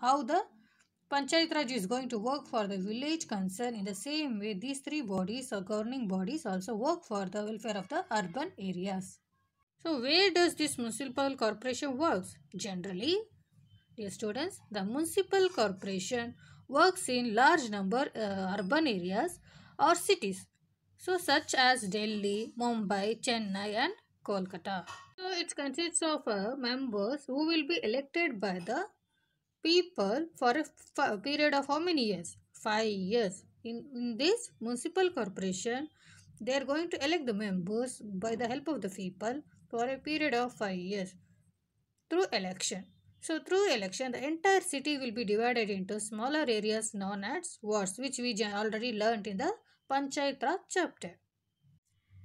how the Panchayat Raj is going to work for the village concern in the same way these three bodies or governing bodies also work for the welfare of the urban areas. So where does this municipal corporation works? Generally, dear students, the municipal corporation works in large number uh, urban areas or cities. So such as Delhi, Mumbai, Chennai and Kolkata. So it consists of uh, members who will be elected by the people for a, period of how many years? 5 years. In, in this municipal corporation, they are going to elect the members by the help of the people for a period of 5 years through election. So through election, the entire city will be divided into smaller areas known as wards, which we already learnt in the Panchayat chapter.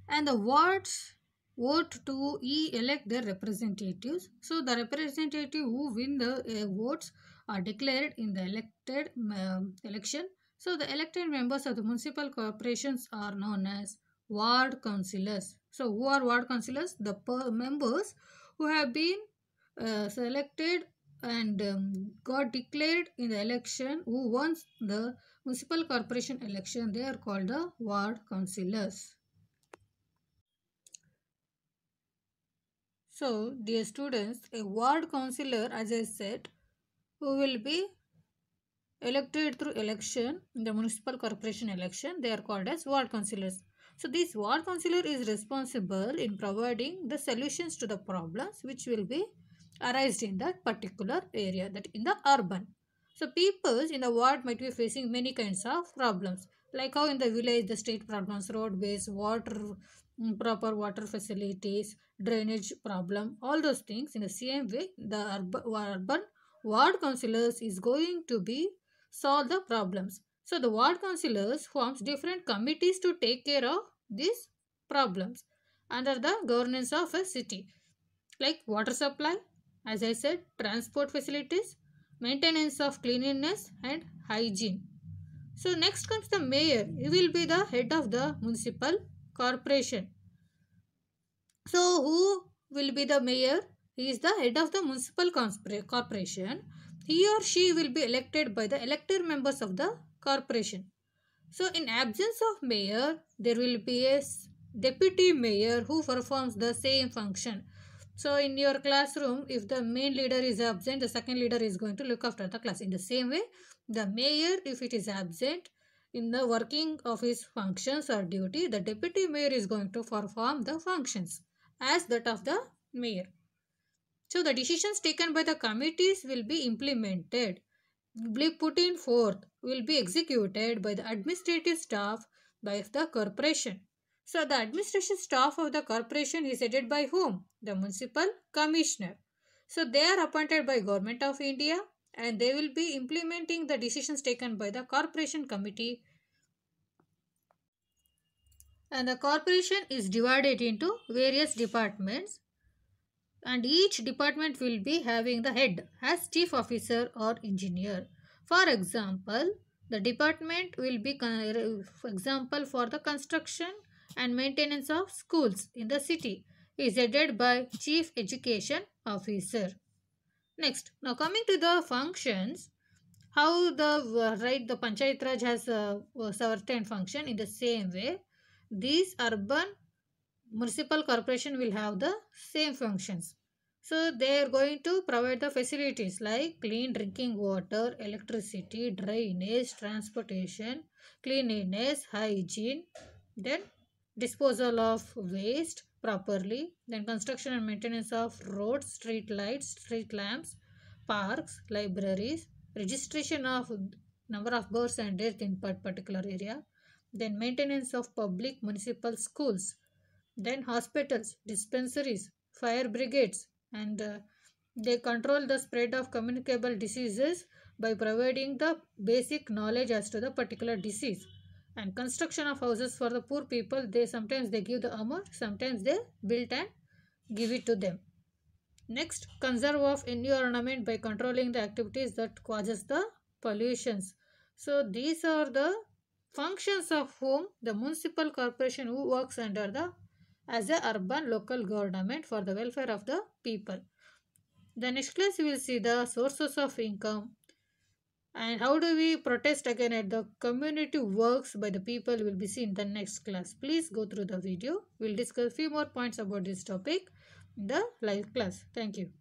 And the wards vote to elect their representatives. So the representative who win the uh, votes are declared in the elected um, election. So the elected members of the municipal corporations are known as ward councillors. So who are ward councillors? The members who have been uh, selected and um, got declared in the election who won the municipal corporation election. They are called the ward councillors. So, dear students, a ward councillor, as I said, who will be elected through election in the municipal corporation election, they are called as ward councillors. So, this ward councillor is responsible in providing the solutions to the problems which will be arised in that particular area, that in the urban. So, peoples in the ward might be facing many kinds of problems like how in the village the state problems road base water proper water facilities, drainage problem, all those things. In the same way, the urban, ward councillors is going to be solve the problems. So the ward councillors forms different committees to take care of these problems under the governance of a city like water supply, as I said, transport facilities, maintenance of cleanliness and hygiene. So next comes the mayor. He will be the head of the municipal corporation. So, who will be the mayor? He is the head of the municipal corporation. He or she will be elected by the elected members of the corporation. So, in absence of mayor, there will be a deputy mayor who performs the same function. So, in your classroom, if the main leader is absent, the second leader is going to look after the class. In the same way, the mayor, if it is absent, in the working of his functions or duty, the deputy mayor is going to perform the functions as that of the mayor. So the decisions taken by the committees will be implemented, will be put in forth, will be executed by the administrative staff by the corporation. So the administration staff of the corporation is headed by whom? The municipal commissioner. So they are appointed by government of India and they will be implementing the decisions taken by the corporation committee and the corporation is divided into various departments and each department will be having the head as chief officer or engineer. For example, the department will be for example for the construction and maintenance of schools in the city is headed by chief education officer. Next, now coming to the functions, how the right the Panchayat Raj has a uh, certain function in the same way these urban municipal corporation will have the same functions. So they are going to provide the facilities like clean drinking water, electricity, drainage, transportation, cleanliness, hygiene, then disposal of waste properly, then construction and maintenance of roads, street lights, street lamps, parks, libraries, registration of number of births and deaths in particular area, then maintenance of public municipal schools, then hospitals, dispensaries, fire brigades, and uh, they control the spread of communicable diseases by providing the basic knowledge as to the particular disease and construction of houses for the poor people they sometimes they give the amount sometimes they build and give it to them next conserve of environment by controlling the activities that causes the pollutions so these are the Functions of whom the municipal corporation who works under the as a urban local government for the welfare of the people. The next class we will see the sources of income and how do we protest again at the community works by the people will be seen in the next class. Please go through the video. We will discuss few more points about this topic in the live class. Thank you.